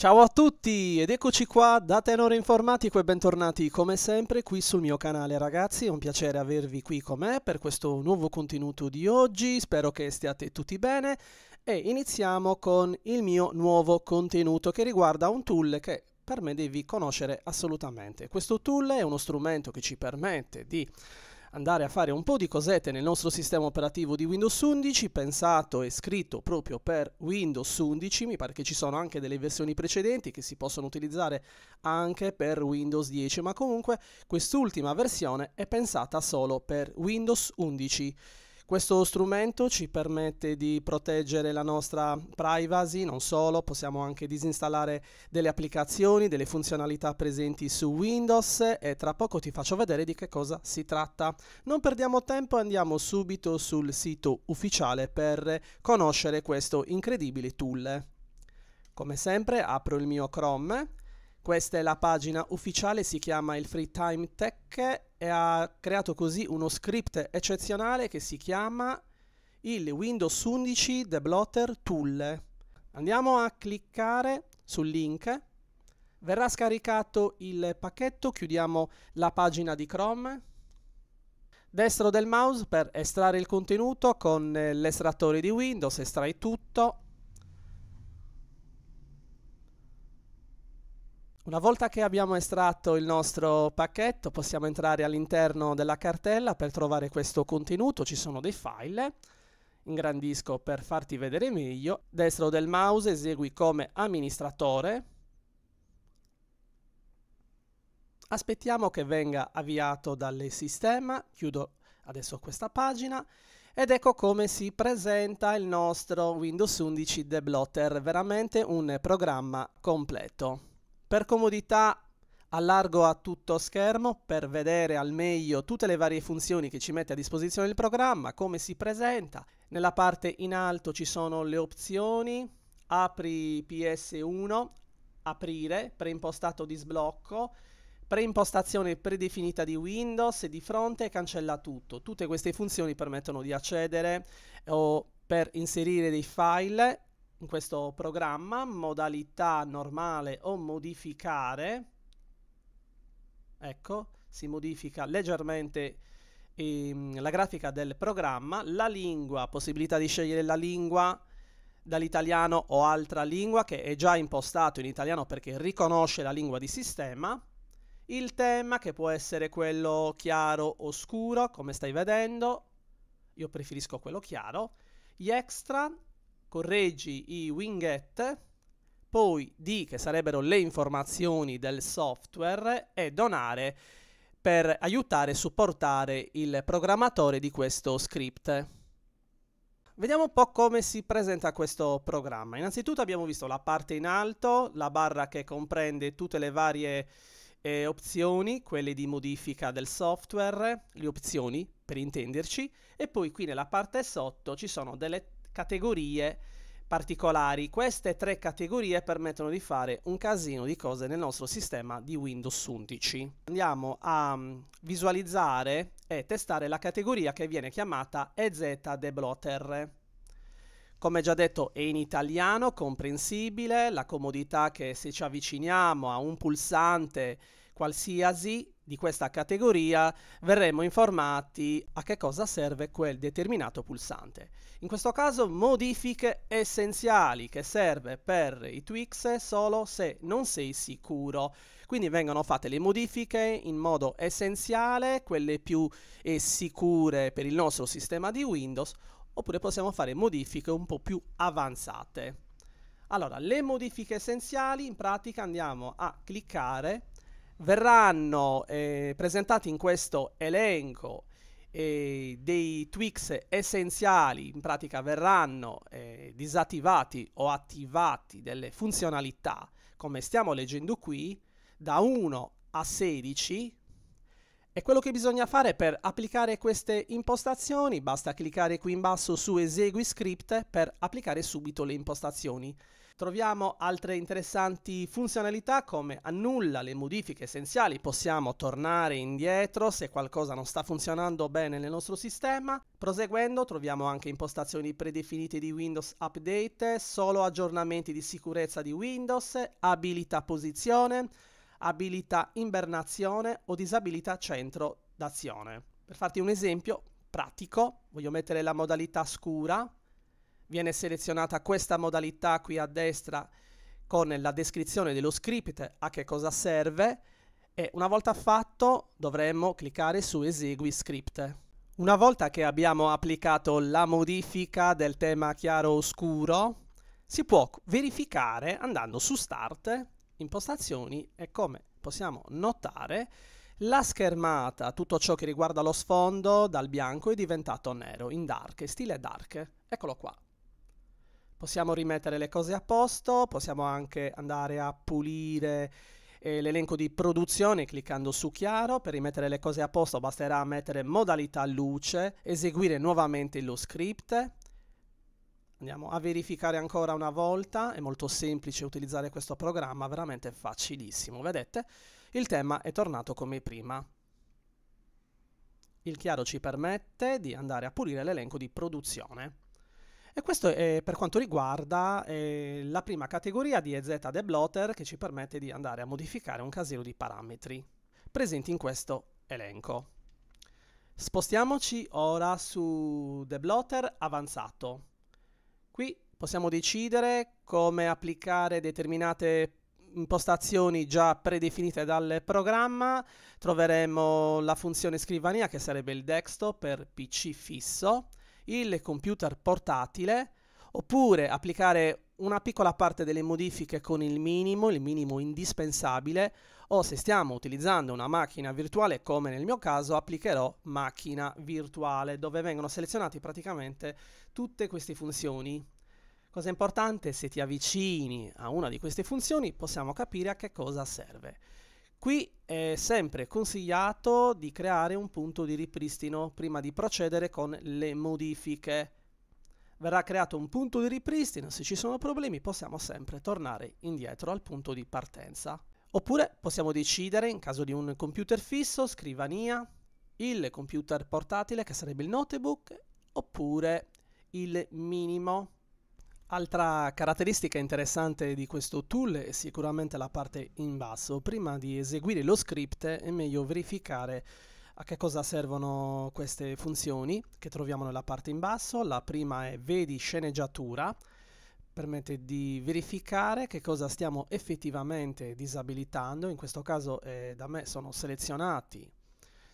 Ciao a tutti ed eccoci qua da Tenore Informatico e bentornati come sempre qui sul mio canale ragazzi, è un piacere avervi qui con me per questo nuovo contenuto di oggi, spero che stiate tutti bene e iniziamo con il mio nuovo contenuto che riguarda un tool che per me devi conoscere assolutamente. Questo tool è uno strumento che ci permette di andare a fare un po' di cosette nel nostro sistema operativo di Windows 11, pensato e scritto proprio per Windows 11, mi pare che ci sono anche delle versioni precedenti che si possono utilizzare anche per Windows 10, ma comunque quest'ultima versione è pensata solo per Windows 11. Questo strumento ci permette di proteggere la nostra privacy, non solo, possiamo anche disinstallare delle applicazioni, delle funzionalità presenti su Windows e tra poco ti faccio vedere di che cosa si tratta. Non perdiamo tempo e andiamo subito sul sito ufficiale per conoscere questo incredibile tool. Come sempre apro il mio Chrome questa è la pagina ufficiale, si chiama il Free Time Tech e ha creato così uno script eccezionale che si chiama il Windows 11 Blotter Tool. Andiamo a cliccare sul link. Verrà scaricato il pacchetto, chiudiamo la pagina di Chrome. Destro del mouse per estrarre il contenuto con l'estrattore di Windows, estrai tutto. Una volta che abbiamo estratto il nostro pacchetto possiamo entrare all'interno della cartella per trovare questo contenuto, ci sono dei file, ingrandisco per farti vedere meglio, destro del mouse esegui come amministratore, aspettiamo che venga avviato dal sistema, chiudo adesso questa pagina ed ecco come si presenta il nostro Windows 11 Deblotter, veramente un programma completo. Per comodità allargo a tutto schermo per vedere al meglio tutte le varie funzioni che ci mette a disposizione il programma, come si presenta. Nella parte in alto ci sono le opzioni, apri PS1, aprire, preimpostato di sblocco, preimpostazione predefinita di Windows e di fronte cancella tutto. Tutte queste funzioni permettono di accedere eh, o per inserire dei file questo programma, modalità normale o modificare, ecco, si modifica leggermente ehm, la grafica del programma, la lingua, possibilità di scegliere la lingua dall'italiano o altra lingua che è già impostato in italiano perché riconosce la lingua di sistema, il tema che può essere quello chiaro o scuro, come stai vedendo, io preferisco quello chiaro, gli extra correggi i winget, poi D che sarebbero le informazioni del software e donare per aiutare e supportare il programmatore di questo script. Vediamo un po' come si presenta questo programma. Innanzitutto abbiamo visto la parte in alto, la barra che comprende tutte le varie eh, opzioni, quelle di modifica del software, le opzioni per intenderci, e poi qui nella parte sotto ci sono delle categorie particolari. Queste tre categorie permettono di fare un casino di cose nel nostro sistema di Windows 11. Andiamo a mm, visualizzare e testare la categoria che viene chiamata EZ Deblotter. Come già detto è in italiano, comprensibile, la comodità che se ci avviciniamo a un pulsante qualsiasi di questa categoria verremo informati a che cosa serve quel determinato pulsante. In questo caso modifiche essenziali che serve per i Twix solo se non sei sicuro. Quindi vengono fatte le modifiche in modo essenziale, quelle più sicure per il nostro sistema di Windows, oppure possiamo fare modifiche un po' più avanzate. Allora, le modifiche essenziali in pratica andiamo a cliccare verranno eh, presentati in questo elenco eh, dei tweaks essenziali, in pratica verranno eh, disattivati o attivati delle funzionalità, come stiamo leggendo qui, da 1 a 16 e quello che bisogna fare per applicare queste impostazioni, basta cliccare qui in basso su esegui script per applicare subito le impostazioni Troviamo altre interessanti funzionalità come annulla le modifiche essenziali, possiamo tornare indietro se qualcosa non sta funzionando bene nel nostro sistema. Proseguendo troviamo anche impostazioni predefinite di Windows Update, solo aggiornamenti di sicurezza di Windows, abilità posizione, abilità imbernazione o disabilità centro d'azione. Per farti un esempio pratico, voglio mettere la modalità scura, viene selezionata questa modalità qui a destra con la descrizione dello script, a che cosa serve e una volta fatto dovremmo cliccare su esegui script. Una volta che abbiamo applicato la modifica del tema chiaro-oscuro, si può verificare andando su Start, Impostazioni e come possiamo notare la schermata, tutto ciò che riguarda lo sfondo dal bianco è diventato nero, in dark, stile dark. Eccolo qua possiamo rimettere le cose a posto, possiamo anche andare a pulire eh, l'elenco di produzione cliccando su chiaro, per rimettere le cose a posto basterà mettere modalità luce, eseguire nuovamente lo script, andiamo a verificare ancora una volta, è molto semplice utilizzare questo programma, veramente facilissimo, vedete? Il tema è tornato come prima. Il chiaro ci permette di andare a pulire l'elenco di produzione. E questo è per quanto riguarda eh, la prima categoria di EZ Deblotter che ci permette di andare a modificare un casino di parametri presenti in questo elenco. Spostiamoci ora su Deblotter avanzato. Qui possiamo decidere come applicare determinate impostazioni già predefinite dal programma. Troveremo la funzione scrivania che sarebbe il desktop per PC fisso il computer portatile oppure applicare una piccola parte delle modifiche con il minimo, il minimo indispensabile, o se stiamo utilizzando una macchina virtuale, come nel mio caso, applicherò macchina virtuale, dove vengono selezionate praticamente tutte queste funzioni. Cosa importante, se ti avvicini a una di queste funzioni possiamo capire a che cosa serve. Qui è sempre consigliato di creare un punto di ripristino prima di procedere con le modifiche. Verrà creato un punto di ripristino, se ci sono problemi possiamo sempre tornare indietro al punto di partenza. Oppure possiamo decidere, in caso di un computer fisso, scrivania, il computer portatile che sarebbe il notebook, oppure il minimo Altra caratteristica interessante di questo tool è sicuramente la parte in basso. Prima di eseguire lo script è meglio verificare a che cosa servono queste funzioni che troviamo nella parte in basso. La prima è vedi sceneggiatura, permette di verificare che cosa stiamo effettivamente disabilitando, in questo caso eh, da me sono selezionati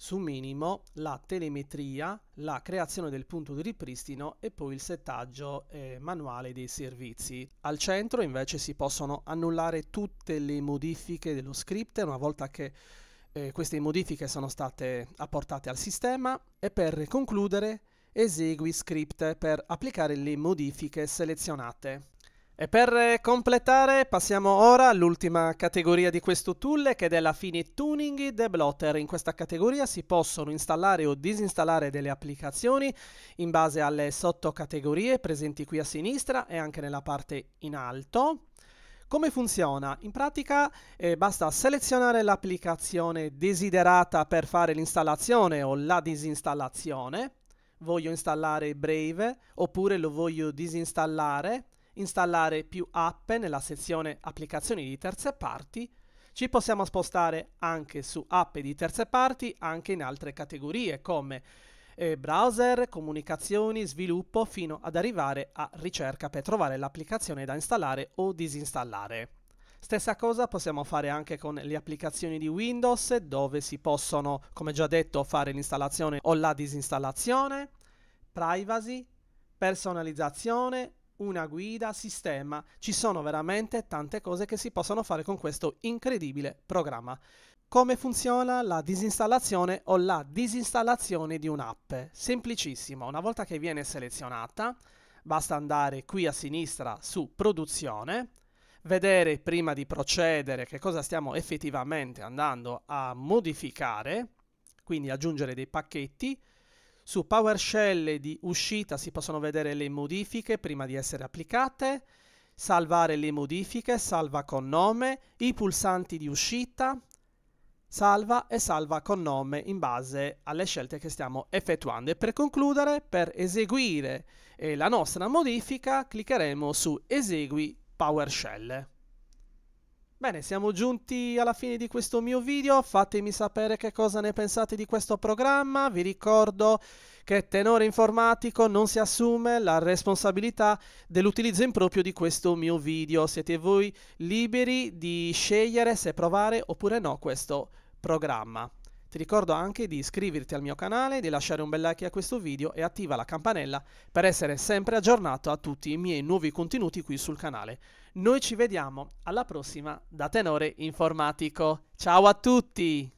su minimo, la telemetria, la creazione del punto di ripristino e poi il settaggio eh, manuale dei servizi. Al centro invece si possono annullare tutte le modifiche dello script una volta che eh, queste modifiche sono state apportate al sistema e per concludere esegui script per applicare le modifiche selezionate. E per eh, completare passiamo ora all'ultima categoria di questo tool che è la Fini Tuning Deblotter. In questa categoria si possono installare o disinstallare delle applicazioni in base alle sottocategorie presenti qui a sinistra e anche nella parte in alto. Come funziona? In pratica eh, basta selezionare l'applicazione desiderata per fare l'installazione o la disinstallazione. Voglio installare Brave oppure lo voglio disinstallare installare più app nella sezione applicazioni di terze parti, ci possiamo spostare anche su app di terze parti anche in altre categorie come eh, browser, comunicazioni, sviluppo fino ad arrivare a ricerca per trovare l'applicazione da installare o disinstallare. Stessa cosa possiamo fare anche con le applicazioni di Windows dove si possono, come già detto, fare l'installazione o la disinstallazione, privacy, personalizzazione, una guida, sistema, ci sono veramente tante cose che si possono fare con questo incredibile programma. Come funziona la disinstallazione o la disinstallazione di un'app? Semplicissimo, una volta che viene selezionata, basta andare qui a sinistra su produzione, vedere prima di procedere che cosa stiamo effettivamente andando a modificare, quindi aggiungere dei pacchetti, su PowerShell di uscita si possono vedere le modifiche prima di essere applicate, salvare le modifiche, salva con nome, i pulsanti di uscita, salva e salva con nome in base alle scelte che stiamo effettuando. E per concludere, per eseguire eh, la nostra modifica, cliccheremo su Esegui PowerShell. Bene, siamo giunti alla fine di questo mio video, fatemi sapere che cosa ne pensate di questo programma, vi ricordo che Tenore Informatico non si assume la responsabilità dell'utilizzo improprio di questo mio video, siete voi liberi di scegliere se provare oppure no questo programma. Ti ricordo anche di iscriverti al mio canale, di lasciare un bel like a questo video e attiva la campanella per essere sempre aggiornato a tutti i miei nuovi contenuti qui sul canale. Noi ci vediamo alla prossima da Tenore Informatico. Ciao a tutti!